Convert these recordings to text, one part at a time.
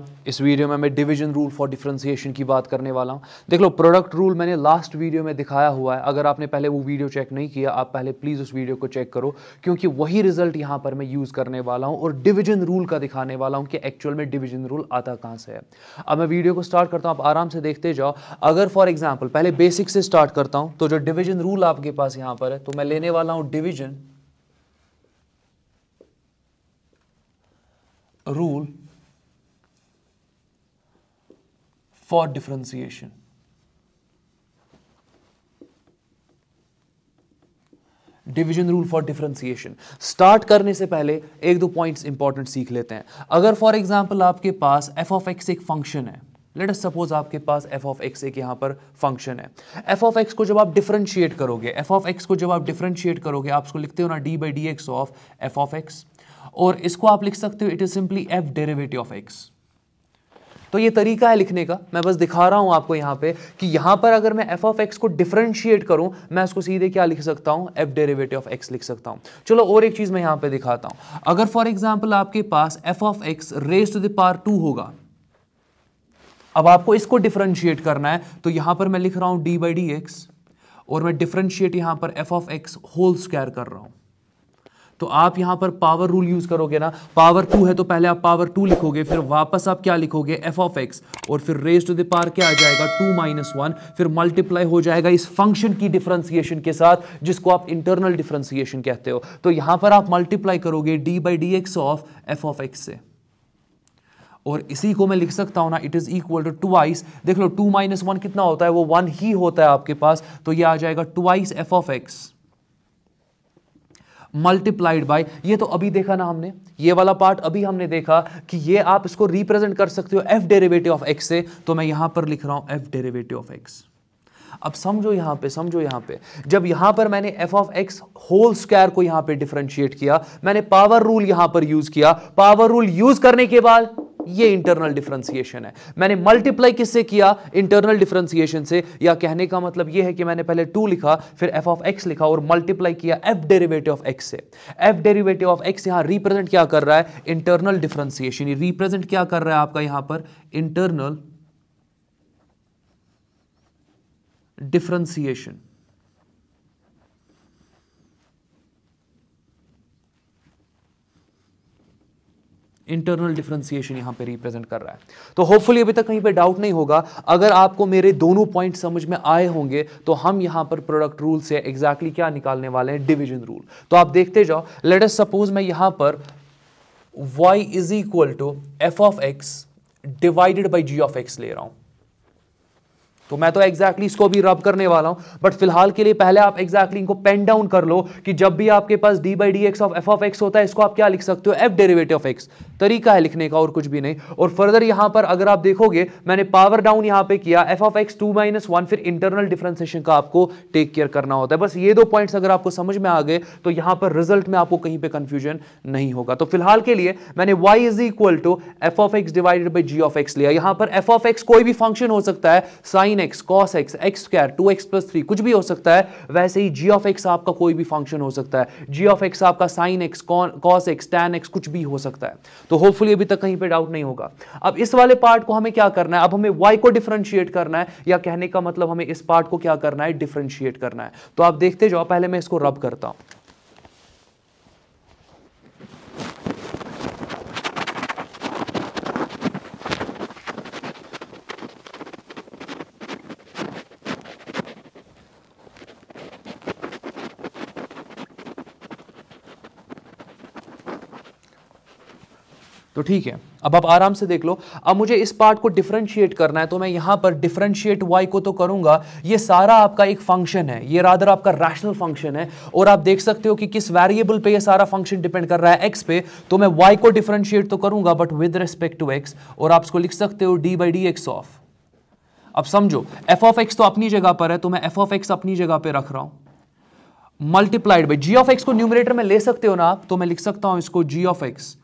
Everyone इस video में मैं डिवीजन रूल फॉर डिफरेंशिएशन की बात करने वाला हूं देख लो प्रोडक्ट रूल मैंने लास्ट वीडियो में दिखाया हुआ है अगर आपने पहले वो वीडियो चेक नहीं किया आप पहले प्लीज़ उस वीडियो को चेक करो क्योंकि वही रिजल्ट यहां पर मैं यूज़ करने वाला हूँ और डिविजन रूल का दिखाने वाला हूँ कि एक्चुअल में डिविजन रूल आता कहाँ से है अब मैं वीडियो को स्टार्ट करता हूँ आप आराम से देखते जाओ अगर फॉर एग्जाम्पल पहले बेसिक से स्टार्ट करता हूँ तो जो डिविजन रूल आपके पास यहाँ पर है तो मैं लेने वाला हूँ division rule for differentiation. Division rule for differentiation start करने से पहले एक दो पॉइंट्स इंपॉर्टेंट सीख लेते हैं अगर फॉर एग्जाम्पल आपके पास एफ ऑफ एक्स एक फंक्शन है लेट अस सपोज आपके पास एफ ऑफ एक्स एक यहाँ पर फंक्शन है एफ ऑफ एक्स को जब आप डिफरेंशिएट करोगे एफ ऑफ एक्स को जब आप डिफरेंशिएट करोगे आप उसको लिखते हो ना D by D x of F of x और इसको आप लिख सकते हो it is simply F derivative of X तो ये तरीका है लिखने का मैं बस दिखा रहा हूँ आपको यहाँ पे कि यहाँ पर अगर मैं एफ ऑफ एक्स को डिफ्रेंशिएट करूँ मैं उसको सीधे क्या लिख सकता हूँ एफ डेरेवेटिव ऑफ एक्स लिख सकता हूँ चलो और एक चीज़ मैं यहाँ पे दिखाता हूँ अगर फॉर एग्जाम्पल आपके पास F of x raise to the power two होगा अब आपको इसको डिफ्रेंशिएट करना है तो यहाँ पर मैं लिख रहा हूँ डी बाई डी एक्स और मैं डिफ्रेंशिएट यहाँ पर F of x whole square कर रहा हूँ तो आप यहां पर पावर रूल यूज़ करोगे ना पावर टू है तो पहले आप पावर टू लिखोगे फिर वापस आप क्या लिखोगे एफ ऑफ एक्स और फिर रेज टू द क्या आ जाएगा टू माइनस वन फिर मल्टीप्लाई हो जाएगा इस फंक्शन की डिफ्रेंसिएशन के साथ जिसको आप इंटरनल डिफ्रेंसिएशन कहते हो तो यहां पर आप मल्टीप्लाई करोगे D by D x of F of x से और इसी को मैं लिख सकता हूं ना it is equal to twice देख लो टू माइनस वन कितना होता है वो वन ही होता है आपके पास तो ये आ जाएगा twice F of X multiplied by ये तो अभी देखा ना हमने ये वाला पार्ट अभी हमने देखा कि ये आप इसको रिप्रेजेंट कर सकते हो एफ डेरेवेटिव ऑफ एक्स से तो मैं यहां पर लिख रहा हूं एफ डेरेवेटिव ऑफ एक्स अब समझो यहां पे समझो यहां पे जब यहां पर मैंने F of x whole square को यहां पे डिफ्रेंशिएट किया मैंने पावर रूल यहां पर यूज किया पावर रूल यूज करने के बाद ये इंटरनल डिफ्रेंसिएशन है मैंने मल्टीप्लाई किससे किया इंटरनल डिफ्रेंसिएशन से या कहने का मतलब ये है कि मैंने पहले टू लिखा फिर एफ ऑफ एक्स लिखा और मल्टीप्लाई किया एफ डेरिवेटिव ऑफ एक्स से एफ डेरिवेटिव ऑफ एक्स यहाँ रिप्रेजेंट क्या कर रहा है इंटरनल डिफ्रेंसिएशन ये रिप्रेजेंट क्या कर रहा है आपका यहां पर इंटरनल डिफ्रेंसिएशन इंटरनल डिफ्रेंसिएशन यहां पे रिप्रेजेंट कर रहा है तो होपफुली अभी तक कहीं पे डाउट नहीं होगा अगर आपको मेरे दोनों पॉइंट समझ में आए होंगे तो हम यहां पर प्रोडक्ट रूल से एग्जैक्टली exactly क्या निकालने वाले हैं डिविजन रूल तो आप देखते जाओ लेट अस सपोज मैं यहां पर Y is equal to F of x divided by ji of X ले रहा हूं तो मैं तो एग्जैक्टली exactly इसको भी रब करने वाला हूं बट फिलहाल के लिए पहले आप एग्जैक्टली exactly इनको पेन डाउन कर लो कि जब भी आपके पास D by D x of F of X होता है इसको आप क्या लिख सकते हो एफ डेरिवेटिव ऑफ एक्स तरीका है लिखने का और कुछ भी नहीं और फर्दर यहां पर अगर आप देखोगे मैंने पावर डाउन यहां पर किया F of x two minus one फिर इंटरनल डिफ्रेंसिएशन का आपको टेक केयर करना होता है बस ये दो पॉइंट्स अगर आपको समझ में आ गए तो यहां पर रिजल्ट में आपको कहीं पर कंफ्यूजन नहीं होगा तो फिलहाल के लिए मैंने Y is equal to F of x divided by ji of X लिया यहां पर एफ ऑफ एक्स कोई भी फंक्शन हो सकता है sine sin X cos X X square two X plus three कुछ भी हो सकता है वैसे ही जी ऑफ एक्स आपका कोई भी फंक्शन हो सकता है जी ऑफ एक्स आपका sine X cos X tan X कुछ भी हो सकता है तो होपफुली अभी तक कहीं पर डाउट नहीं होगा अब इस वाले पार्ट को हमें क्या करना है अब हमें वाई को डिफ्रेंशिएट करना है या कहने का मतलब हमें इस पार्ट को क्या करना है डिफ्रेंशिएट करना है तो आप देखते जाओ पहले मैं इसको रब करता हूँ तो ठीक है अब आप आराम से देख लो अब मुझे इस पार्ट को डिफ्रेंशिएट करना है तो मैं यहां पर डिफ्रेंशिएट वाई को तो करूंगा ये सारा आपका एक फंक्शन है ये रादर आपका रैशनल फंक्शन है और आप देख सकते हो कि किस वेरिएबल पे ये सारा फंक्शन डिपेंड कर रहा है एक्स पे तो मैं वाई को डिफ्रेंशिएट तो करूंगा but with respect to X और आप इसको लिख सकते हो D by D x of अब समझो एफ ऑफ एक्स तो अपनी जगह पर है तो मैं एफ ऑफ एक्स अपनी जगह पर रख रहा हूं multiplied by ji of x को न्यूमरेटर में ले सकते हो ना आप तो मैं लिख सकता हूं इसको जी ऑफ एक्स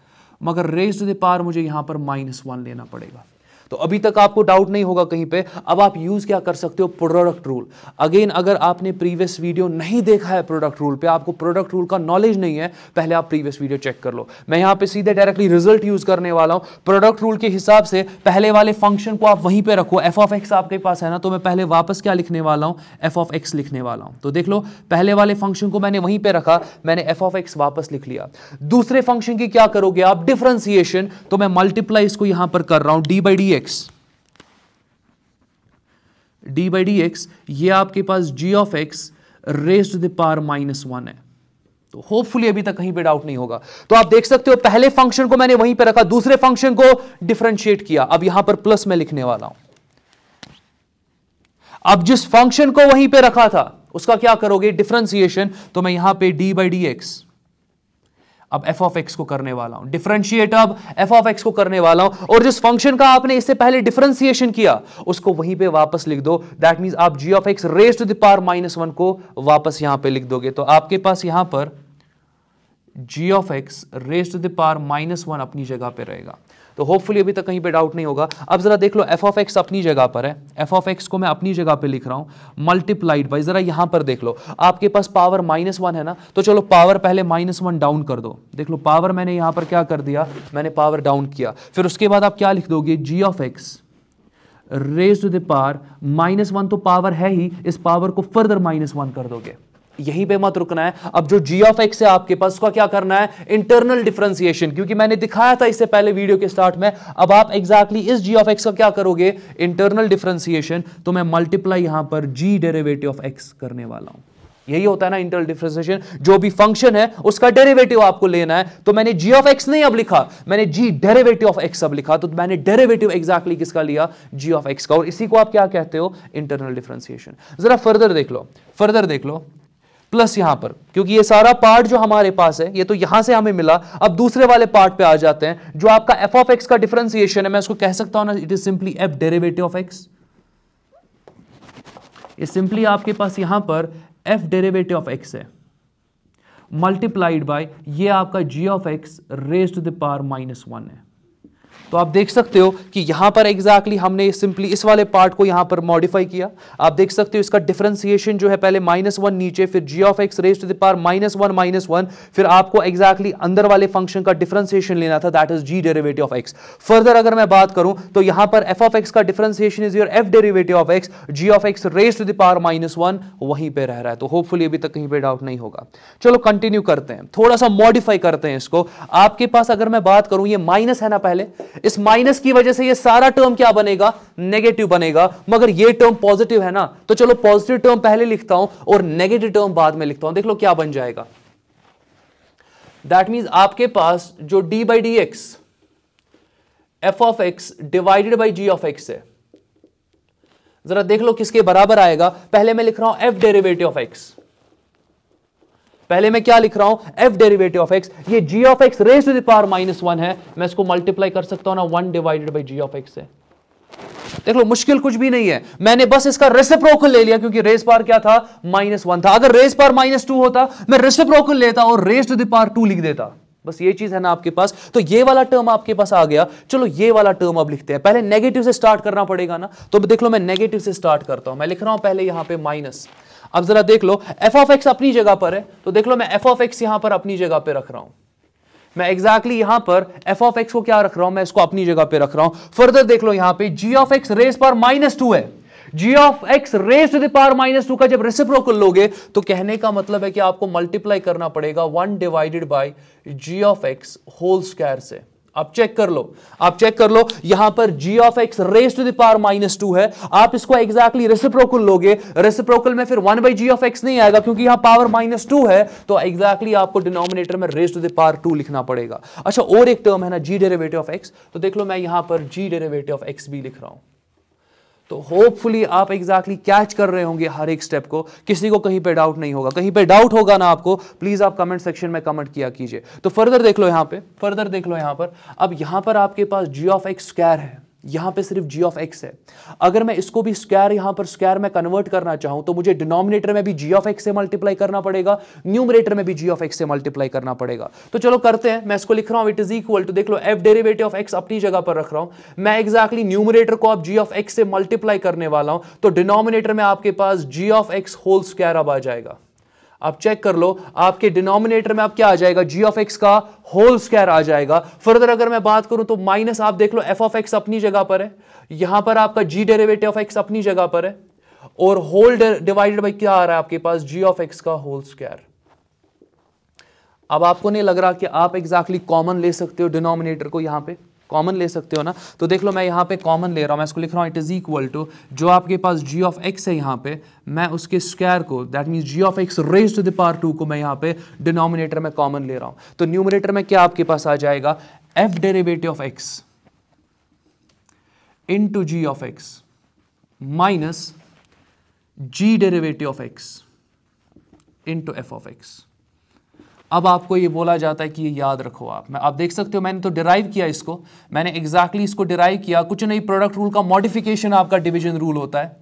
मगर रेज द पार मुझे यहाँ पर माइनस वन लेना पड़ेगा तो अभी तक आपको डाउट नहीं होगा कहीं पे अब आप यूज़ क्या कर सकते हो प्रोडक्ट रूल अगेन अगर आपने प्रीवियस वीडियो नहीं देखा है प्रोडक्ट रूल पे आपको प्रोडक्ट रूल का नॉलेज नहीं है पहले आप प्रीवियस वीडियो चेक कर लो मैं यहां पे सीधे डायरेक्टली रिजल्ट यूज़ करने वाला हूं प्रोडक्ट रूल के हिसाब से पहले वाले फंक्शन को आप वहीं पर रखो एफ ऑफ एक्स आपके पास है ना तो मैं पहले वापस क्या लिखने वाला हूं एफ ऑफ एक्स लिखने वाला हूं तो देख लो पहले वाले फंक्शन को मैंने वहीं पर रखा मैंने एफ ऑफ एक्स वापस लिख लिया दूसरे फंक्शन की क्या करोगे आप डिफ्रेंसिएशन तो मैं मल्टीप्लाई इसको यहां पर कर रहा हूं D by D X D by D X ये आपके पास जी of x raise to the power minus one है तो होपफुली अभी तक कहीं पे डाउट नहीं होगा तो आप देख सकते हो पहले फंक्शन को मैंने वहीं पे रखा दूसरे फंक्शन को डिफ्रेंशिएट किया अब यहां पर प्लस में लिखने वाला हूं अब जिस फंक्शन को वहीं पे रखा था उसका क्या करोगे डिफ्रेंसिएशन तो मैं यहां पे डी बाई डी एक्स अब एफ ऑफ एक्स को करने वाला हूं डिफ्रेंशिएट अब एफ ऑफ एक्स को करने वाला हूं और जिस फंक्शन का आपने इससे पहले डिफ्रेंसिएशन किया उसको वहीं पे वापस लिख दो दैट मीन आप जी of x raise to the minus one को वापस यहां पे लिख दोगे तो आपके पास यहां पर g of x raise to the minus one अपनी जगह पे रहेगा तो होपफुली अभी तक कहीं पे डाउट नहीं होगा अब जरा देख लो एफ ऑफ एक्स अपनी जगह पर है एफ ऑफ एक्स को मैं अपनी जगह पे लिख रहा हूं मल्टीप्लाइड बाई जरा यहां पर देख लो आपके पास पावर माइनस वन है ना तो चलो पावर पहले माइनस वन डाउन कर दो देख लो पावर मैंने यहां पर क्या कर दिया मैंने पावर डाउन किया फिर उसके बाद आप क्या लिख दोगे g of x raise to the power minus one तो पावर है ही इस पावर को फर्दर माइनस वन कर दोगे यहीं पे मत रुकना है अब जो जी ऑफ एक्स है आपके पास उसका क्या करना है इंटरनल डिफ्रेंसिएशन क्योंकि मैंने दिखाया था इससे पहले वीडियो के स्टार्ट में अब आप एग्जैक्टली exactly इस जी ऑफ एक्स का क्या करोगे इंटरनल डिफ्रेंसिएशन तो मैं मल्टीप्लाई यहां पर जी डेरेवेटिव ऑफ एक्स करने वाला हूं यही होता है ना इंटरनल डिफ्रेंसिएशन जो भी फंक्शन है उसका डेरिवेटिव आपको लेना है तो मैंने जी ऑफ एक्स नहीं अब लिखा मैंने जी डेरिवेटिव ऑफ एक्स अब लिखा तो मैंने डेरिवेटिव एग्जैक्टली किसका लिया जी ऑफ एक्स का और इसी को आप क्या कहते हो इंटरनल डिफ्रेंसिएशन जरा फर्दर देख लो फर्दर देख लो प्लस यहां पर क्योंकि ये सारा पार्ट जो हमारे पास है ये तो यहां से हमें मिला अब दूसरे वाले पार्ट पे आ जाते हैं जो आपका एफ ऑफ एक्स का डिफरेंसिएशन है मैं उसको कह सकता हूं ना it is simply F derivative of x ये सिंपली आपके पास यहां पर एफ डेरेवेटिव ऑफ एक्स है मल्टीप्लाइड बाय ये आपका g of x raise to the power minus one है तो आप देख सकते हो कि यहाँ पर एग्जैक्टली exactly हमने सिंपली इस वाले पार्ट को यहाँ पर मॉडिफाई किया आप देख सकते हो इसका डिफ्रेंसिएशन जो है पहले माइनस वन नीचे फिर g of x raised the power minus one minus one फिर आपको एग्जैक्टली exactly अंदर वाले फंक्शन का डिफ्रेंसिएशन लेना था that is g derivative of x further अगर मैं बात करूं तो यहाँ पर एफ ऑफ एक्स का differentiation is your f derivative of x g of x raised the power minus one वहीं पर रह रहा है तो होपफुली अभी तक कहीं पर डाउट नहीं होगा चलो कंटिन्यू करते हैं थोड़ा सा मॉडिफाई करते हैं इसको आपके पास अगर मैं बात करूं ये माइनस है ना पहले इस माइनस की वजह से ये सारा टर्म क्या बनेगा नेगेटिव बनेगा मगर ये टर्म पॉजिटिव है ना तो चलो पॉजिटिव टर्म पहले लिखता हूं और नेगेटिव टर्म बाद में लिखता हूं देख लो क्या बन जाएगा दैट मीन्स आपके पास जो d by D x f of x divided by ji of x है जरा देख लो किसके बराबर आएगा पहले मैं लिख रहा हूं एफ डेरिवेटिव ऑफ एक्स पहले मैं क्या लिख रहा हूं एफ डेरिवेटिव ऑफ एक्स ये g of x raise to the power minus one है मैं इसको मल्टीप्लाई कर सकता हूं ना one divided by ji of x से देख लो मुश्किल कुछ भी नहीं है मैंने बस इसका रेसिप्रोकल ले लिया क्योंकि रेस पार क्या था माइनस वन था अगर रेस पार माइनस टू होता मैं रेसिप्रोकल लेता और रेस टू दावर टू लिख देता बस ये चीज है ना आपके पास तो ये वाला टर्म आपके पास आ गया चलो ये वाला टर्म अब लिखते हैं पहले नेगेटिव से स्टार्ट करना पड़ेगा ना तो देख लो मैं नेगेटिव से स्टार्ट करता हूं मैं लिख रहा हूं पहले यहां पे माइनस अब जरा देख लो एफ ऑफ एक्स अपनी जगह पर है तो देख लो मैं एफ ऑफ एक्स यहां पर अपनी जगह पर रख रहा हूं मैं एग्जैक्टली exactly यहां पर एफ ऑफ एक्स को क्या रख रहा हूं मैं इसको अपनी जगह पर रख रहा हूं फर्दर देख लो यहां पर g of x raise power minus two है जी of x raise to the power minus two का जब रेसिप्रोकल लोगे तो कहने का मतलब है कि आपको मल्टीप्लाई करना पड़ेगा one divided by ji of x whole square से आप चेक कर लो आप चेक कर लो यहां पर g of x raise to the power minus two है आप इसको एग्जैक्टली exactly रेसिप्रोकल लोगे रेसिप्रोकल में फिर one by ji of x नहीं आएगा क्योंकि यहां पावर माइनस टू है तो एग्जैक्टली exactly आपको डिनोमिनेटर में रेस टू दावर टू लिखना पड़ेगा अच्छा और एक टर्म है ना जी डेरेवेटिव ऑफ एक्स तो देख लो मैं यहां पर जी डेरेवेटिव ऑफ एक्स भी लिख रहा हूं तो होपफुली आप एग्जैक्टली exactly कैच कर रहे होंगे हर एक स्टेप को किसी को कहीं पे डाउट नहीं होगा कहीं पे डाउट होगा ना आपको प्लीज़ आप कमेंट सेक्शन में कमेंट किया कीजिए तो फर्दर देख लो यहां पे फर्दर देख लो यहाँ पर अब यहां पर आपके पास जी ऑफ एक्स स्क्वायर है यहां पे सिर्फ जी ऑफ एक्स है अगर मैं इसको भी स्क्वायर यहां पर स्क्वायर में कन्वर्ट करना चाहूं तो मुझे डिनोमिनेटर में भी जी ऑफ एक्स से मल्टीप्लाई करना पड़ेगा न्यूमरेटर में भी जी ऑफ एक्स से मल्टीप्लाई करना पड़ेगा तो चलो करते हैं मैं इसको लिख रहा हूं इट इज इक्वल टू देख लो एफ डेरिवेटिव ऑफ एक्स अपनी जगह पर रख रहा हूं मैं एक्जैक्टली न्यूमरेटर को आप जी ऑफ एक्स से मल्टीप्लाई करने वाला हूं तो डिनोमिनेटर में आपके पास जी ऑफ एक्स होल स्क्वायर अब आ जाएगा आप चेक कर लो आपके डिनोमिनेटर में आप क्या आ जाएगा जी ऑफ एक्स का होल स्क्वायर आ जाएगा फर्दर अगर मैं बात करूं तो माइनस आप देख लो एफ ऑफ एक्स अपनी जगह पर है यहां पर आपका जी डेरिवेटिव ऑफ एक्स अपनी जगह पर है और होल डिवाइडेड बाई क्या आ रहा है आपके पास जी ऑफ एक्स का होल स्क्वायर अब आपको नहीं लग रहा कि आप एग्जैक्टली exactly कॉमन ले सकते हो डिनोमिनेटर को यहां पर कॉमन ले सकते हो ना तो देख लो मैं यहाँ पे कॉमन ले रहा हूँ मैं इसको लिख रहा हूँ इट इज़ इक्वल टू जो आपके पास जी ऑफ एक्स है यहाँ पे मैं उसके स्क्वायर को that means g of x raise to the power two को मैं यहाँ पे डिनोमिनेटर में कॉमन ले रहा हूँ तो न्यूमिनेटर में क्या आपके पास आ जाएगा f derivative of x into g of x minus g derivative of x into F of x अब आपको ये बोला जाता है कि ये याद रखो आप मैं आप देख सकते हो मैंने तो डिराइव किया इसको मैंने एग्जैक्टली exactly इसको डिराइव किया कुछ नहीं प्रोडक्ट रूल का मॉडिफिकेशन आपका डिविजन रूल होता है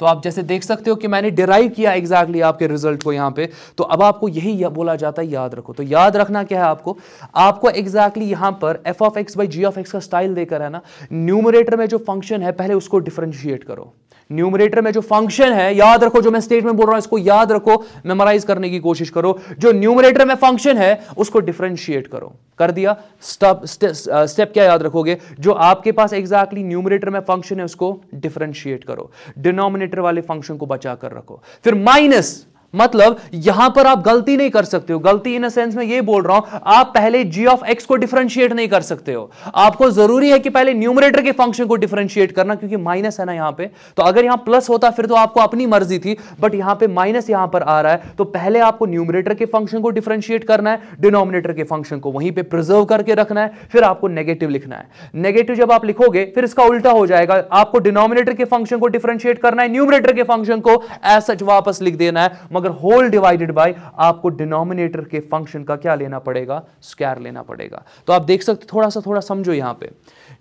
तो आप जैसे देख सकते हो कि मैंने डिराइव किया एग्जैक्टली exactly आपके रिजल्ट को यहां पे तो अब आपको यही बोला जाता है याद रखो तो याद रखना क्या है आपको आपको एग्जैक्टली exactly पर F of x by ji of x का स्टाइल देकर है ना न्यूमरेटर में जो फंक्शन है पहले उसको डिफ्रेंशिएट करो न्यूमरेटर में जो फंक्शन है याद रखो जो मैं स्टेटमेंट बोल रहा हूं इसको याद रखो मेमोराइज करने की कोशिश करो जो न्यूमरेटर में फंक्शन है उसको डिफ्रेंशिएट करो कर दिया स्टेप स्टेप uh, क्या याद रखोगे जो आपके पास एग्जैक्टली exactly न्यूमरेटर में फंक्शन है उसको डिफ्रेंशिएट करो डिनोमिनेटर डिनोमिनेटर वाले फंक्शन को बचा कर रखो फिर माइनस मतलब यहां पर आप गलती नहीं कर सकते हो गलती इन सेंस में ये बोल रहा हूं आप पहले जी ऑफ एक्स को डिफरेंशिएट नहीं कर सकते हो आपको जरूरी है कि पहले न्यूमरेटर के फंक्शन को डिफरेंशिएट करना क्योंकि माइनस है ना यहां पे तो अगर यहां प्लस होता फिर तो आपको अपनी मर्जी थी बट यहां पे माइनस यहां पर आ रहा है तो पहले आपको न्यूमरेटर के फंक्शन को डिफरेंशिएट करना है डिनोमिनेटर के फंक्शन को वहीं पर प्रिजर्व करके रखना है फिर आपको नेगेटिव लिखना है नेगेटिव जब आप लिखोगे फिर इसका उल्टा हो जाएगा आपको डिनोमिनेटर के फंक्शन को डिफरेंशिएट करना है न्यूमरेटर के फंक्शन को एज सच वापस लिख देना है मगर होल डिवाइडेड बाय आपको डिनोमिनेटर के फंक्शन का क्या लेना पड़ेगा स्क्वायर लेना पड़ेगा तो आप देख सकते थोड़ा सा थोड़ा समझो यहां पर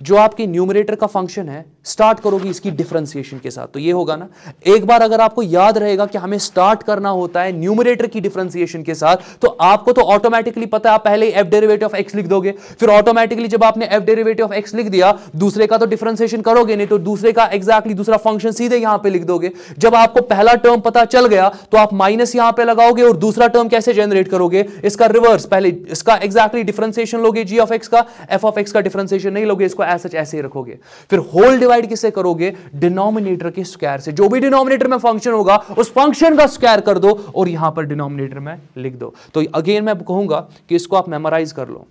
जो आपके न्यूमरेटर का फंक्शन है स्टार्ट करोगी इसकी डिफरेंसिएशन के साथ तो ये होगा ना एक बार अगर आपको याद रहेगा कि हमें स्टार्ट करना होता है न्यूमरेटर की डिफ्रेंसिएशन के साथ तो आपको तो ऑटोमेटिकली पता है आप पहले एफ डेरिवेटिव ऑफ एक्स लिख दोगे फिर ऑटोमेटिकली जब आपने एफ डेरिवेटिव ऑफ एक्स लिख दिया दूसरे का तो डिफ्रेंसिएशन करोगे नहीं तो दूसरे का एग्जैक्टली दूसरा फंक्शन सीधे यहां पर लिख दोगे जब आपको पहला टर्म पता चल गया तो आप माइनस यहां पर लगाओगे और दूसरा टर्म कैसे जनरेट करोगे इसका रिवर्स पहले इसका एक्जैक्टली डिफ्रेंसिएशन लोगे जी ऑफ एक्स का एफ ऑफ एक्स का डिफ्रेंसिएशन नहीं लोगे इसको एज सच ऐसे ही रखोगे फिर होल डिवाइड किसे करोगे डिनोमिनेटर के स्क्वायर से जो भी डिनोमिनेटर में फंक्शन होगा उस फंक्शन का स्क्वायर कर दो और यहां पर डिनोमिनेटर में लिख दो तो अगेन मैं कहूंगा कि इसको आप मेमोराइज कर लो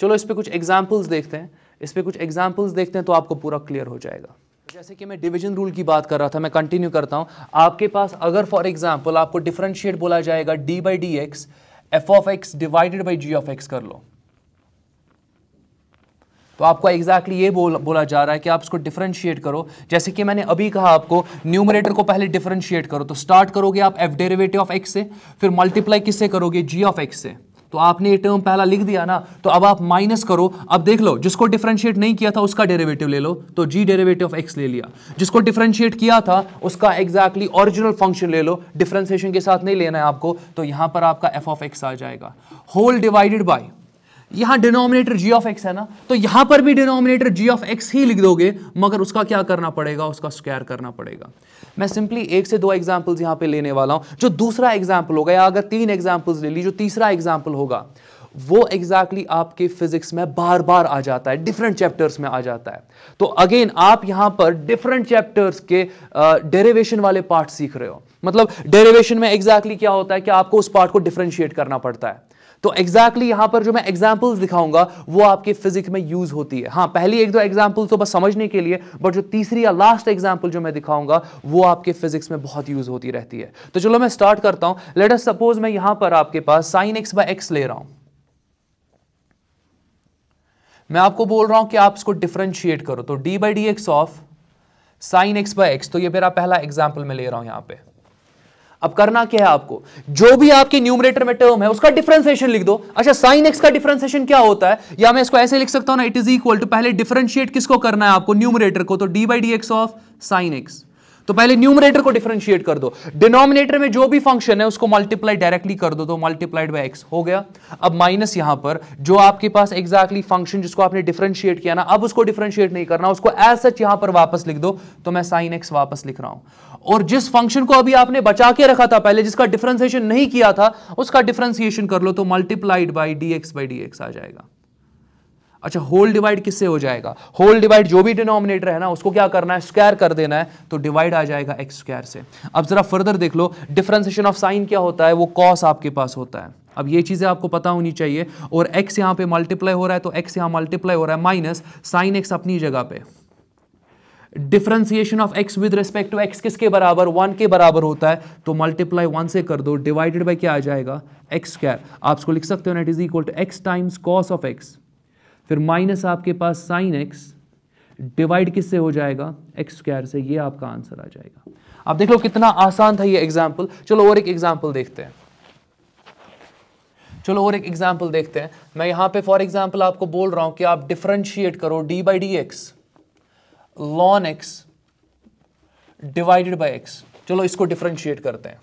चलो इस पर कुछ एग्जाम्पल्स देखते हैं इस पर कुछ एग्जाम्पल्स देखते हैं तो आपको पूरा क्लियर हो जाएगा जैसे कि मैं डिवीजन रूल की बात कर रहा था मैं कंटिन्यू करता हूं आपके पास अगर फॉर एग्जांपल आपको डिफरेंशिएट बोला जाएगा d by D x f of x divided by ji of x कर लो तो आपको एग्जैक्टली exactly ये बोल, बोला जा रहा है कि आप इसको डिफरेंशिएट करो जैसे कि मैंने अभी कहा आपको न्यूमरेटर को पहले डिफरेंशिएट करो तो स्टार्ट करोगे आप एफ डेरिवेटिव ऑफ एक्स से फिर मल्टीप्लाई किससे करोगे जी ऑफ एक्स से तो आपने ये टर्म पहला लिख दिया ना तो अब आप माइनस करो अब देख लो जिसको डिफ्रेंशिएट नहीं किया था उसका डेरिवेटिव ले लो तो जी डेरिवेटिव ऑफ एक्स ले लिया जिसको डिफ्रेंशिएट किया था उसका एग्जैक्टली ओरिजिनल फंक्शन ले लो डिफ्रेंसिएशन के साथ नहीं लेना है आपको तो यहां पर आपका एफ ऑफ एक्स आ जाएगा होल डिवाइडेड बाई यहां डिनोमिनेटर जी ऑफ एक्स है ना तो यहां पर भी डिनोमिनेटर जी ऑफ एक्स ही लिख दोगे मगर उसका क्या करना पड़ेगा उसका स्क्वायर करना पड़ेगा मैं सिंपली एक से दो एग्जाम्पल्स यहां पे लेने वाला हूं जो दूसरा एग्जाम्पल होगा या अगर तीन एग्जाम्पल्स ले ली जो तीसरा एग्जाम्पल होगा वो एग्जैक्टली exactly आपके फिजिक्स में बार बार आ जाता है डिफरेंट चैप्टर्स में आ जाता है तो अगेन आप यहां पर डिफरेंट चैप्टर्स के डेरिवेशन uh, वाले पार्ट सीख रहे हो मतलब डेरिवेशन में एग्जैक्टली exactly क्या होता है कि आपको उस पार्ट को डिफ्रेंशिएट करना पड़ता है तो एग्जैक्टली exactly यहां पर जो मैं एग्जाम्पल्स दिखाऊंगा वो आपके फिजिक्स में यूज होती है हाँ पहली एक दो एग्जाम्पल तो बस समझने के लिए बट जो तीसरी या लास्ट एग्जाम्पल जो मैं दिखाऊंगा वो आपके फिजिक्स में बहुत यूज होती रहती है तो चलो मैं स्टार्ट करता हूं लेट सपोज मैं यहां पर आपके पास साइन एक्स बाय एक्स ले रहा हूं मैं आपको बोल रहा हूं कि आप इसको डिफ्रेंशिएट करो तो d by D x of sine x by x तो ये मेरा पहला एग्जाम्पल मैं ले रहा हूं यहां पर अब करना क्या है आपको जो भी आपके न्यूमरेटर में टर्म है उसका डिफरेंशिएशन लिख दो अच्छा साइन एक्स का डिफरेंशिएशन क्या होता है या मैं इसको ऐसे लिख सकता हूं ना इट इज इक्वल टू पहले डिफरेंशिएट किसको करना है आपको न्यूमरेटर को तो d by D x of sine x तो पहले न्यूमरेटर को डिफ्रेंशिएट कर दो डिनोमिनेटर में जो भी फंक्शन है उसको मल्टीप्लाई डायरेक्टली कर दो तो मल्टीप्लाइड बाय एक्स हो गया अब माइनस यहां पर जो आपके पास एग्जैक्टली फंक्शन जिसको आपने डिफ्रेंशिएट किया ना अब उसको डिफ्रेंशिएट नहीं करना उसको एज सच यहां पर वापस लिख दो तो मैं साइन एक्स वापस लिख रहा हूं और जिस फंक्शन को अभी आपने बचा के रखा था पहले जिसका डिफ्रेंसिएशन नहीं किया था उसका डिफरेंशिएशन कर लो तो multiplied by D x by D x आ जाएगा अच्छा होल डिवाइड किससे हो जाएगा होल डिवाइड जो भी डिनोमिनेटर है ना उसको क्या करना है स्क्वायर कर देना है तो डिवाइड आ जाएगा एक्स स्क्वायर से अब जरा फर्दर देख लो डिफ्रेंसिएशन ऑफ साइन क्या होता है वो कॉस आपके पास होता है अब ये चीज़ें आपको पता होनी चाहिए और एक्स यहाँ पे मल्टीप्लाई हो रहा है तो एक्स यहां मल्टीप्लाई हो रहा है माइनस साइन एक्स अपनी जगह पे differentiation of x with respect to x किसके बराबर वन के बराबर होता है तो मल्टीप्लाई वन से कर दो डिवाइडेड बाई क्या आ जाएगा एक्स स्क्वायर आप इसको लिख सकते हो ना it is equal to x times cos of x फिर माइनस आपके पास साइन एक्स डिवाइड किससे हो जाएगा एक्स स्क्वायर से ये आपका आंसर आ जाएगा आप देख लो कितना आसान था ये एग्जाम्पल चलो और एक एग्जाम्पल देखते हैं चलो और एक एग्जाम्पल देखते हैं मैं यहां पे फॉर एग्जाम्पल आपको बोल रहा हूं कि आप डिफ्रेंशिएट करो d by D x ln x divided by x चलो इसको डिफ्रेंशिएट करते हैं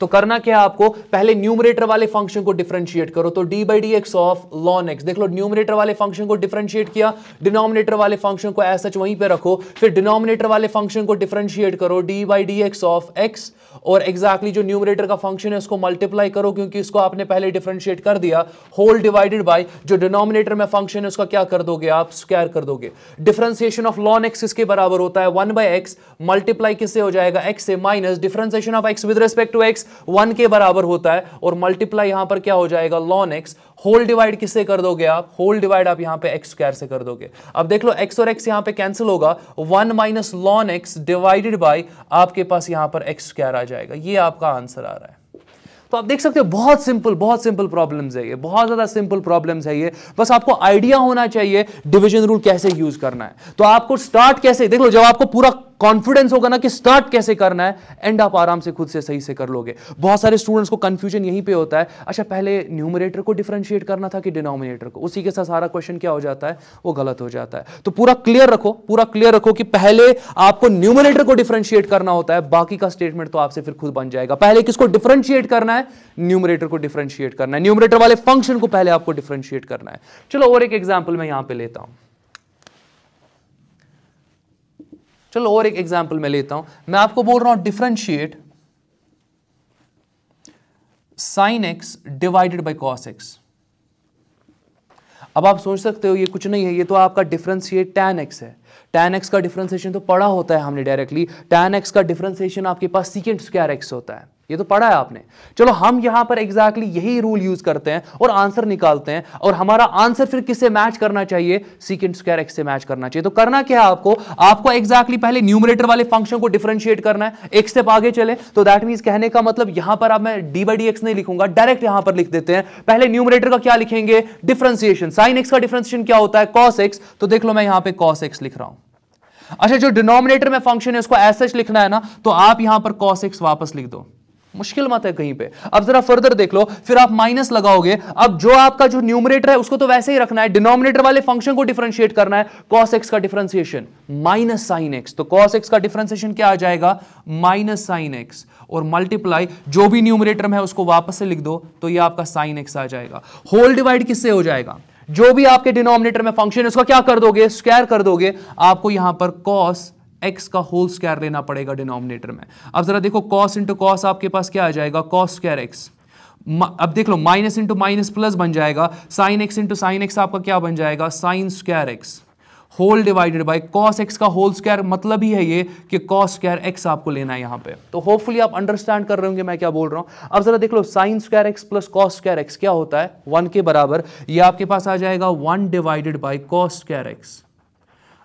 तो करना क्या आपको पहले न्यूमरेटर वाले फंक्शन को डिफ्रेंशिएट करो तो d by D x of ln x देख लो न्यूमरेटर वाले फंक्शन को डिफ्रेंशिएट किया डिनोमिनेटर वाले फंक्शन को एस एच वहीं पे रखो फिर डिनोमिनेटर वाले फंक्शन को डिफ्रेंशिएट करो d by D x of x और एग्जैक्टली exactly जो न्यूमरेटर का फंक्शन है उसको मल्टीप्लाई करो क्योंकि इसको आपने पहले डिफ्रेंशिएट कर दिया होल डिवाइडेड बाय जो डिनोमिनेटर में फंक्शन है उसका क्या कर दोगे आप स्क्वायर कर दोगे डिफ्रेंसिएशन ऑफ लॉन एक्स इसके बराबर होता है वन बाई एक्स मल्टीप्लाई किससे हो जाएगा एक्स से minus differentiation of x with respect to x one के बराबर होता है और मल्टीप्लाई यहां पर क्या हो जाएगा लॉन एक्स होल डिवाइड किससे कर दोगे आप होल डिवाइड आप यहां पे एक्स स्क्वायर से कर दोगे अब देख लो एक्स और एक्स यहां पे कैंसिल होगा one minus ln x divided by आपके पास यहां पर एक्स स्क्वायर आ जाएगा ये आपका आंसर आ रहा है तो आप देख सकते हो बहुत सिंपल बहुत सिंपल प्रॉब्लम्स है ये बहुत ज्यादा सिंपल प्रॉब्लम्स है ये बस आपको आइडिया होना चाहिए डिवीजन रूल कैसे यूज करना है तो आपको स्टार्ट कैसे देख लो जब आपको पूरा कॉन्फिडेंस होगा ना कि स्टार्ट कैसे करना है एंड आप आराम से खुद से सही से कर लोगे बहुत सारे स्टूडेंट्स को कंफ्यूजन यहीं पे होता है अच्छा पहले न्यूमरेटर को डिफ्रेंशिएट करना था कि डिनोमिनेटर को उसी के साथ सारा क्वेश्चन क्या हो जाता है वो गलत हो जाता है तो पूरा क्लियर रखो पूरा क्लियर रखो कि पहले आपको न्यूमरेटर को डिफ्रेंशिएट करना होता है बाकी का स्टेटमेंट तो आपसे फिर खुद बन जाएगा पहले किसको डिफ्रेंशिएट करना है न्यूमरेटर को डिफ्रेंशिएट करना है न्यूमरेटर वाले फंक्शन को पहले आपको डिफ्रेंशिएट करना है चलो और एक एग्जाम्पल मैं यहां पर लेता हूं चलो और एक एग्जाम्पल मैं लेता हूं मैं आपको बोल रहा हूं differentiate sine x divided by cos x अब आप सोच सकते हो ये कुछ नहीं है ये तो आपका डिफरेंशिएट टेन एक्स है टेन एक्स का डिफरेंशिएशन तो पड़ा होता है हमने डायरेक्टली टेन एक्स का डिफरेंशिएशन आपके पास सीकेंड स्क्वायर एक्स होता है ये तो पढ़ा है आपने चलो हम यहां पर एग्जैक्टली exactly यही रूल यूज करते हैं और आंसर निकालते हैं और हमारा आंसर फिर किससे मैच करना चाहिए सीकेंट स्क्वायर एक्स से मैच करना चाहिए तो करना क्या है आपको आपको एग्जैक्टली exactly पहले न्यूमरेटर वाले फंक्शन को डिफ्रेंशिएट करना है एक स्टेप आगे चले तो दैट मीन कहने का मतलब यहां पर आप मैं डी बाई डी एक्स नहीं लिखूंगा डायरेक्ट यहां पर लिख देते हैं पहले न्यूमरेटर का क्या लिखेंगे डिफ्रेंसिएशन साइन एक्स का डिफ्रेंसिएशन क्या होता है कॉस एक्स तो देख लो मैं यहां पर कॉस एक्स लिख रहा हूं अच्छा जो डिनोमिनेटर में फंक्शन है उसको एस लिखना है ना तो आप यहां पर कॉस एक्स वापस लिख दो मुश्किल मत है कहीं पे अब जरा फर्दर देख लो फिर आप माइनस लगाओगे अब जो आपका जो न्यूमरेटर है उसको तो वैसे ही रखना है डिनोमिनेटर वाले फंक्शन को डिफ्रेंशिएट करना है कॉस एक्स का डिफ्रेंसिएशन माइनस साइन एक्स तो कॉस एक्स का डिफ्रेंसिएशन क्या आ जाएगा माइनस साइन एक्स और मल्टीप्लाई जो भी न्यूमरेटर में है उसको वापस से लिख दो तो यह आपका साइन एक्स आ जाएगा होल डिवाइड किससे हो जाएगा जो भी आपके डिनोमिनेटर में फंक्शन है उसका क्या कर दोगे स्क्वायर कर दोगे आपको यहां पर कॉस एक्स का होल स्क्वायर लेना पड़ेगा डिनोमिनेटर में अब जरा देखो कॉस इंटू कॉस आपके पास क्या आ जाएगा कॉस स्क्वायर एक्स अब देख लो माइनस इंटू माइनस प्लस बन जाएगा sine x into sine x आपका क्या बन जाएगा sine square x whole divided by cos x का होल स्क्वायर मतलब ही है ये कि कॉस स्क्वायर एक्स आपको लेना है यहां पे तो होपफुली आप अंडरस्टैंड कर रहे होंगे मैं क्या बोल रहा हूं अब जरा देख लो sine square x plus cos square x क्या होता है वन के बराबर ये आपके पास आ जाएगा one divided by cos square x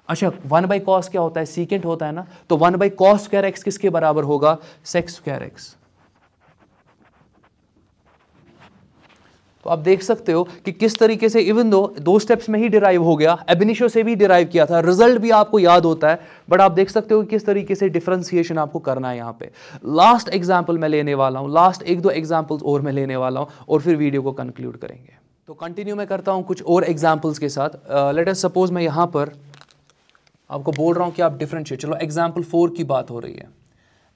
अच्छा वन बाई कॉस क्या होता है सीकेंट होता है ना तो one by cos square x किसके बराबर होगा सेक्स स्क्र एक्स तो आप देख सकते हो कि किस तरीके से इवन दो दो स्टेप्स में ही डिराइव हो गया एबिनिशो से भी डिराइव किया था रिजल्ट भी आपको याद होता है बट आप देख सकते हो कि किस तरीके से डिफ्रेंसिएशन आपको करना है यहाँ पे लास्ट एग्जाम्पल मैं लेने वाला हूँ लास्ट एक दो एग्जाम्पल्स और मैं लेने वाला हूँ और फिर वीडियो को कंक्लूड करेंगे तो कंटिन्यू मैं करता हूँ कुछ और एग्जाम्पल्स के साथ लेटर uh, सपोज मैं यहाँ पर आपको बोल रहा हूँ कि आप डिफ्रेंशिएट चलो एग्जाम्पल फोर की बात हो रही है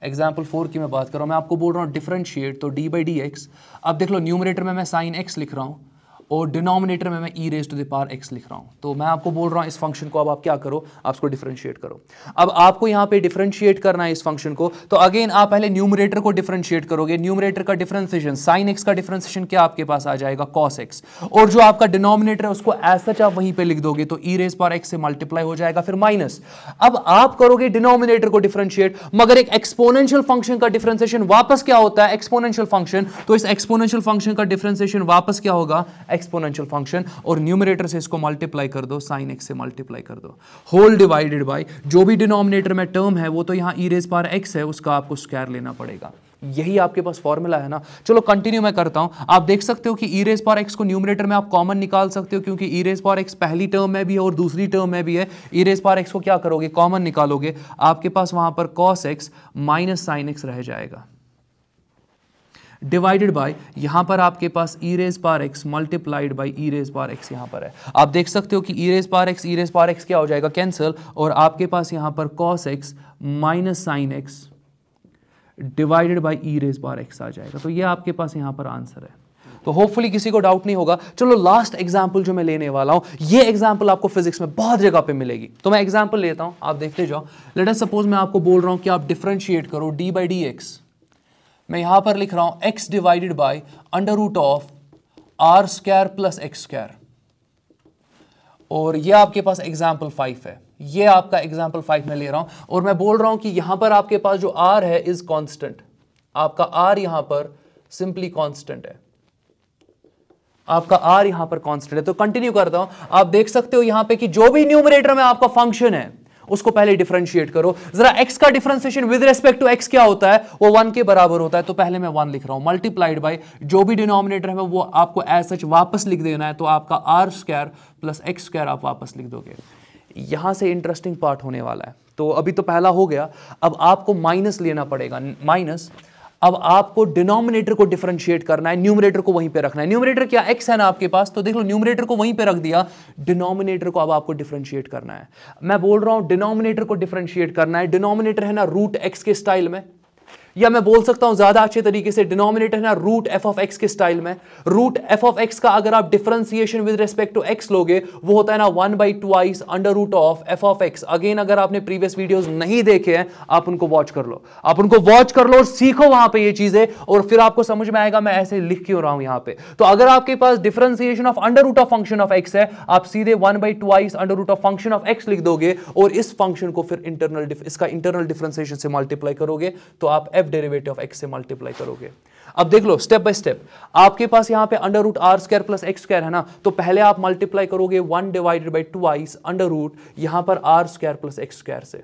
एग्जाम्पल फोर की मैं बात कर रहा हूँ मैं आपको बोल रहा हूँ डिफ्रेंशिएट तो डी बाई डी एक्स अब देख लो न्यूमरेटर में मैं साइन एक्स लिख रहा हूँ और डिनोमिनेटर में मैं e raise to the power x लिख रहा हूँ तो मैं आपको बोल रहा हूँ इस फंक्शन को अब आप क्या करो आप इसको डिफ्रेंशिएट करो अब आपको यहाँ पे डिफ्रेंशिएट करना है इस फंक्शन को तो अगेन आप पहले न्यूमरेटर को डिफ्रेंशिएट करोगे न्यूमरेटर का डिफ्रेंसिएशन साइन एक्स का डिफ्रेंसिएशन क्या आपके पास आ जाएगा कॉस एक्स और जो आपका डिनोमिनेटर है उसको एज सच आप वहीं पर लिख दोगे तो ई रेज पार एक्स से मल्टीप्लाई हो जाएगा फिर माइनस अब आप करोगे डिनोमिनेटर को डिफ्रेंशिएट मगर एक एक्सपोनेंशियल फंक्शन का डिफ्रेंसिएशन वापस क्या होता है एक्सपोनेंशियल फंक्शन तो इस एक्सपोनेंशियल फंक्शन का डिफ्रेंसिएशन वापस क्या होगा एक्सपोनेंशियल फंक्शन और न्यूमिनेटर से इसको मल्टीप्लाई कर दो साइन एक्स से मल्टीप्लाई कर दो होल डिवाइडेड बाई जो भी डिनोमिनेटर में टर्म है वो तो यहाँ ई रेज पार एक्स है उसका आपको स्क्वायर लेना पड़ेगा यही आपके पास फॉर्मूला है ना चलो कंटिन्यू मैं करता हूं आप देख सकते हो कि ई रेस पार एक्स को न्यूमिनेटर में आप कॉमन निकाल सकते हो क्योंकि ई रेस पार एक्स पहली टर्म में भी है और दूसरी टर्म में भी है ई रेस पार एक्स को क्या करोगे कॉमन निकालोगे आपके पास वहां पर cos x minus sine x रह जाएगा डिवाइडेड बाय यहां पर आपके पास e raise power x multiplied by e raise power x यहां पर है आप देख सकते हो कि e raise power x e raise power x क्या हो जाएगा कैंसल और आपके पास यहां पर cos x minus sine x divided by e raise power x आ जाएगा तो यह आपके पास यहां पर आंसर है तो होपफुली किसी को डाउट नहीं होगा चलो लास्ट एग्जाम्पल जो मैं लेने वाला हूं ये एग्जाम्पल आपको फिजिक्स में बहुत जगह पे मिलेगी तो मैं एग्जाम्पल लेता हूं आप देखते जाओ लेटर सपोज मैं आपको बोल रहा हूं कि आप डिफ्रेंशिएट करो डी बाई डी एक्स मैं यहां पर लिख रहा हूं x divided by under root of r square plus x square और ये आपके पास एग्जाम्पल फाइव है ये आपका एग्जाम्पल फाइव में ले रहा हूं और मैं बोल रहा हूं कि यहां पर आपके पास जो आर है इज कॉन्स्टेंट आपका आर यहां पर सिंपली कॉन्स्टेंट है आपका आर यहां पर कॉन्स्टेंट है तो कंटिन्यू करता हूं आप देख सकते हो यहां पे कि जो भी न्यूमरेटर में आपका फंक्शन है उसको पहले डिफ्रेंशिएट करो जरा एक्स का differentiation with respect to x क्या होता है वो वन के बराबर होता है तो पहले मैं वन लिख रहा हूं मल्टीप्लाइड बाई जो भी डिनोमिनेटर है वो आपको एज सच वापस लिख देना है तो आपका r square plus x square आप वापस लिख दोगे यहां से इंटरेस्टिंग पार्ट होने वाला है तो अभी तो पहला हो गया अब आपको माइनस लेना पड़ेगा माइनस अब आपको डिनोमिनेटर को डिफरेंशिएट करना है न्यूमरेटर को वहीं पे रखना है न्यूमरेटर क्या एक्स है ना आपके पास तो देख लो न्यूमरेटर को वहीं पे रख दिया डिनोमिनेटर को अब आपको डिफरेंशिएट करना है मैं बोल रहा हूं डिनोमिनेटर को डिफरेंशिएट करना है डिनोमिनेटर है ना रूट एक्स के स्टाइल में या मैं बोल सकता हूं ज्यादा अच्छे तरीके से डिनोमिनेटर है ना रूट एफ ऑफ एक्स के स्टाइल में रूट एफ ऑफ एक्स का अगर आप differentiation with respect to x लोगे वो होता है ना one by to ice under root of F of x again अगर आपने प्रीवियस वीडियो नहीं देखे हैं आप उनको वॉच कर लो आप उनको वॉच कर लो और सीखो वहां पर ये चीजें और फिर आपको समझ में आएगा मैं ऐसे लिख क्यों रहा हूं यहां पर तो अगर आपके पास differentiation of under root of function of x है आप सीधे one by to ice under root of function of x लिख दोगे और इस फंक्शन को फिर इंटरनल इसका इंटरनल डिफ्रेंसिएशन से मल्टीप्लाई करोगे तो आप लेफ्ट डेरिवेटिव ऑफ एक्स से मल्टीप्लाई करोगे अब देख लो स्टेप बाय स्टेप आपके पास यहां पे under root r square plus x square है ना तो पहले आप मल्टीप्लाई करोगे one divided by to ice under root यहां पर r square plus x square से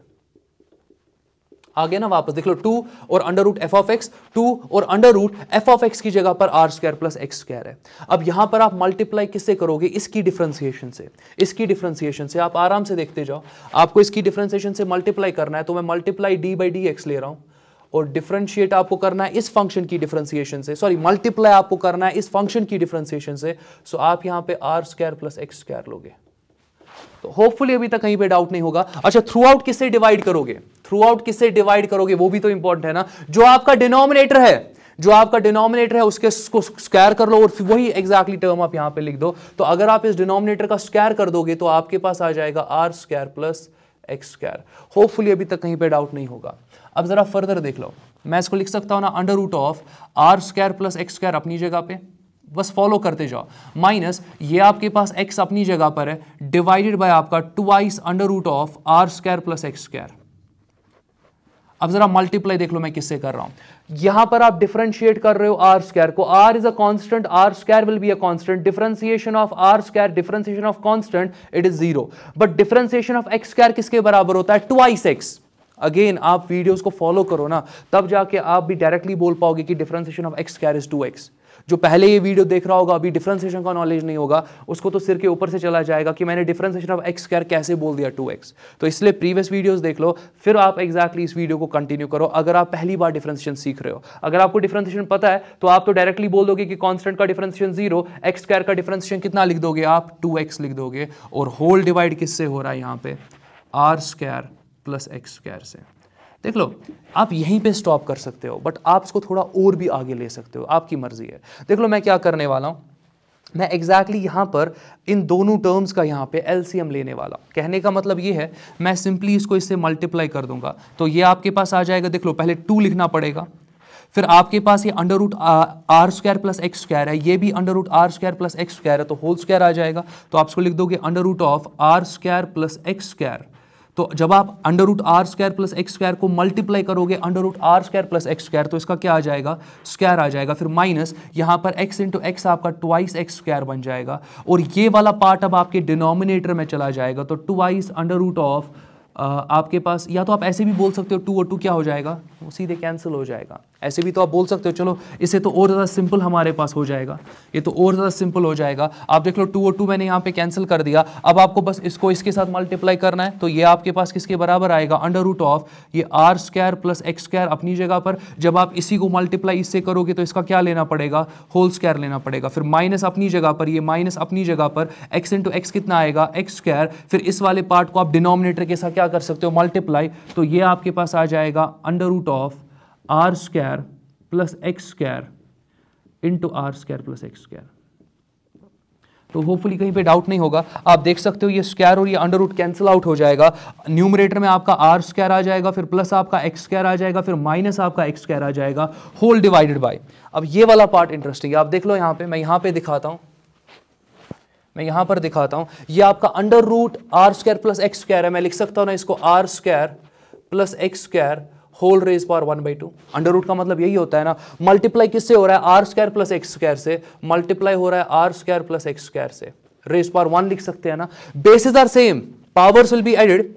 आगे ना वापस देख लो टू और under root f of x two और under root f of x की जगह पर r square plus x square है अब यहां पर आप मल्टीप्लाई किससे करोगे इसकी डिफ्रेंसिएशन से इसकी डिफ्रेंसिएशन से आप आराम से देखते जाओ आपको इसकी डिफ्रेंसिएशन से मल्टीप्लाई करना है तो मैं multiply d by D x ले रहा हूं और डिफ्रेंशिएट आपको करना है इस फंक्शन की डिफ्रेंसिएशन से सॉरी मल्टीप्लाई आपको करना है इस फंक्शन की डिफ्रेंसिएशन से सो so, आप यहां पे r square plus x square लोगे तो होपफुली अभी तक कहीं पे डाउट नहीं होगा अच्छा थ्रू आउट किससे डिवाइड करोगे थ्रू आउट किससे डिवाइड करोगे वो भी तो इंपॉर्टेंट है ना जो आपका डिनोमिनेटर है जो आपका डिनोमिनेटर है उसके स्क्वायर कर लो और वही एग्जैक्टली टर्म आप यहां पे लिख दो तो अगर आप इस डिनोमिनेटर का स्क्वायर कर दोगे तो आपके पास आ जाएगा r square plus x square hopefully अभी तक कहीं पे डाउट नहीं होगा अब ज़रा फर्दर देख लो मैं इसको लिख सकता हूं ना under root of r square plus x square अपनी जगह पे बस फॉलो करते जाओ माइनस ये आपके पास एक्स अपनी जगह पर है डिवाइडेड बाय आपका twice under root of r square plus x square अब जरा मल्टीप्लाई देख लो मैं किससे कर रहा हूं यहां पर आप डिफ्रेंशिएट कर रहे हो आर स्क्वायर को r is a constant r square will be a constant differentiation of r square differentiation of constant it is zero but differentiation of x square किसके बराबर होता है टू आइस एक्स अगेन आप videos को follow करो ना तब जाके आप भी डायरेक्टली बोल पाओगे कि differentiation of x square two x जो पहले ये वीडियो देख रहा होगा अभी डिफरेंशिएशन का नॉलेज नहीं होगा उसको तो सिर के ऊपर से चला जाएगा कि मैंने डिफरेंशिएशन ऑफ एक्स स्क्वायर कैसे बोल दिया टू एक्स तो इसलिए प्रीवियस वीडियोस देख लो फिर आप एक्जैक्टली इस वीडियो को कंटिन्यू करो अगर आप पहली बार डिफरेंशिएशन सीख रहे हो अगर आपको डिफरेंशिएशन पता है तो आप तो डायरेक्टली बोल दोगे कि कॉन्स्टेंट का डिफरेंशिएशन जीरो एक्स स्क्वायर का डिफरेंशिएशन कितना लिख दोगे आप टू लिख दोगे और होल डिवाइड किससे हो रहा है यहाँ पे r square plus x square से देख लो आप यहीं पे स्टॉप कर सकते हो बट आप इसको थोड़ा और भी आगे ले सकते हो आपकी मर्ज़ी है देख लो मैं क्या करने वाला हूँ मैं एग्जैक्टली exactly यहाँ पर इन दोनों टर्म्स का यहाँ पे एल लेने वाला कहने का मतलब ये है मैं सिंपली इसको इससे मल्टीप्लाई कर दूंगा तो ये आपके पास आ जाएगा देख लो पहले टू लिखना पड़ेगा फिर आपके पास ये under root r square plus x square है ये भी under root r square plus x square है तो होल स्क्वायर आ जाएगा तो आप इसको लिख दोगे under root of r square plus x square तो जब आप under root r square plus x square को मल्टीप्लाई करोगे under root r square plus x square तो इसका क्या आ जाएगा स्क्वायर आ जाएगा फिर माइनस यहां पर एक्स इंटू एक्स आपका ट्वाइस एक्स स्क्वायर बन जाएगा और ये वाला पार्ट अब आपके डिनोमिनेटर में चला जाएगा तो ट्वाइस अंडर रूट ऑफ आपके पास या तो आप ऐसे भी बोल सकते हो टू और टू क्या हो जाएगा सीधे कैंसिल हो जाएगा ऐसे भी तो आप बोल सकते हो चलो इसे तो और ज़्यादा सिंपल हमारे पास हो जाएगा ये तो और ज़्यादा सिंपल हो जाएगा आप देख लो टू और टू मैंने यहाँ पे कैंसिल कर दिया अब आपको बस इसको इसके साथ मल्टीप्लाई करना है तो ये आपके पास किसके बराबर आएगा अंडर रूट ऑफ ये r square plus x square अपनी जगह पर जब आप इसी को मल्टीप्लाई इससे करोगे तो इसका क्या लेना पड़ेगा होल स्क्वायर लेना पड़ेगा फिर माइनस अपनी जगह पर ये माइनस अपनी जगह पर एक्स इंटू एक्स कितना आएगा एक्स स्क्वायर फिर इस वाले पार्ट को आप डिनोमिनेटर के साथ क्या कर सकते हो मल्टीप्लाई तो ये आपके पास आ जाएगा under root of r square plus x square into r square plus x square तो होपफुली कहीं पे डाउट नहीं होगा आप देख सकते हो ये स्क्वायर और ये अंडर रूट कैंसिल आउट हो जाएगा न्यूमरेटर में आपका आर स्क्वायर आ जाएगा फिर प्लस आपका एक्स स्क्वायर आ जाएगा फिर माइनस आपका एक्स स्क्वायर आ जाएगा होल डिवाइडेड बाय अब ये वाला पार्ट इंटरेस्टिंग है आप देख लो यहां पे मैं यहां पे दिखाता हूं मैं यहां पर दिखाता हूं ये आपका under root r square plus x square है मैं लिख सकता हूं ना इसको r square plus x square whole raise power one by two under root का मतलब यही होता है ना मल्टीप्लाई किससे हो रहा है r square plus x square से मल्टीप्लाई हो रहा है r square plus x square से रेज पावर वन लिख सकते हैं ना bases are same powers will be added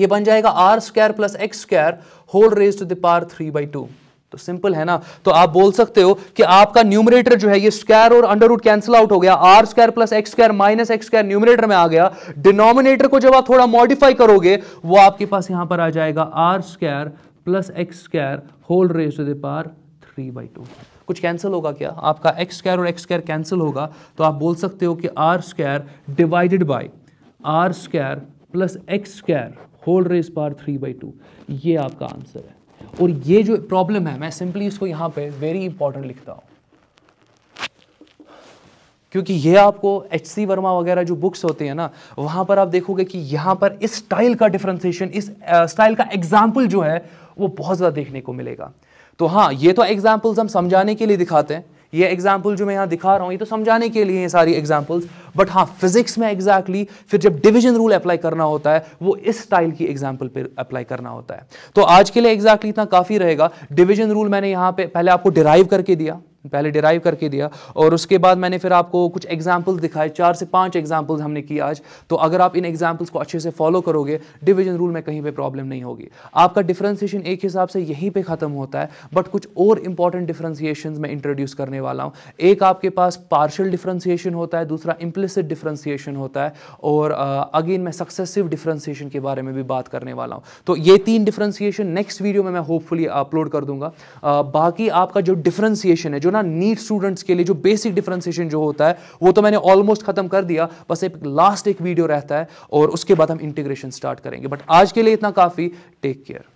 ये बन जाएगा r square plus x square whole raise to the power three by two तो सिंपल है ना तो आप बोल सकते हो कि आपका न्यूमरेटर जो है ये स्क्वायर और अंडर रूट कैंसिल आउट हो गया r square plus x square minus x square numerator में आ गया डिनोमिनेटर को जब आप थोड़ा मॉडिफाई करोगे वो आपके पास यहां पर आ जाएगा r square plus x square whole raise to the power three by two कुछ कैंसिल होगा क्या आपका एक्स स्क्वायर और एक्स स्क्वायर कैंसिल होगा तो आप बोल सकते हो कि r square divided by r square plus x square whole raise power three by two ये आपका आंसर है और ये जो प्रॉब्लम है मैं सिंपली इसको यहां पे वेरी इंपॉर्टेंट लिखता हूं क्योंकि ये आपको एच सी वर्मा वगैरह जो बुक्स होते हैं ना वहां पर आप देखोगे कि यहां पर इस स्टाइल का डिफ्रेंसिएशन इस स्टाइल का एग्जाम्पल जो है वो बहुत ज़्यादा देखने को मिलेगा तो हाँ ये तो एग्जाम्पल्स हम समझाने के लिए दिखाते हैं ये एग्जाम्पल जो मैं यहाँ दिखा रहा हूँ ये तो समझाने के लिए ये सारी एग्जाम्पल्स बट हाँ फिजिक्स में एग्जैक्टली exactly, फिर जब डिविजन रूल अप्लाई करना होता है वो इस स्टाइल की एग्जाम्पल पर अप्लाई करना होता है तो आज के लिए एग्जैक्टली exactly इतना काफ़ी रहेगा डिविजन रूल मैंने यहाँ पे पहले आपको डिराइव करके दिया पहले डिराइव करके दिया और उसके बाद मैंने फिर आपको कुछ एग्जाम्पल्स दिखाए चार से पांच एग्जाम्पल्स हमने की आज तो अगर आप इन एग्जाम्पल्स को अच्छे से फॉलो करोगे डिवीजन रूल में कहीं पे प्रॉब्लम नहीं होगी आपका डिफ्रेंसिएशन एक हिसाब से यहीं पे ख़त्म होता है बट कुछ और इंपॉर्टेंट डिफ्रेंसिएशन मैं इंट्रोड्यूस करने वाला हूँ एक आपके पास पार्शल डिफ्रेंसिएशन होता है दूसरा इम्प्लिसिट डिफ्रेंसिएशन होता है और अगेन मैं सक्सेसिव डिफ्रेंसिएशन के बारे में भी बात करने वाला हूँ तो ये तीन डिफ्रेंसिएशन नेक्स्ट वीडियो में मैं होपफुली अपलोड कर दूंगा बाकी आपका जो डिफ्रेंसिएशन है जो ना नीट स्टूडेंट्स के लिए जो बेसिक डिफ्रेंसिएशन जो होता है वो तो मैंने ऑलमोस्ट खत्म कर दिया बस एक लास्ट एक वीडियो रहता है और उसके बाद हम इंटीग्रेशन स्टार्ट करेंगे बट आज के लिए इतना काफ़ी टेक केयर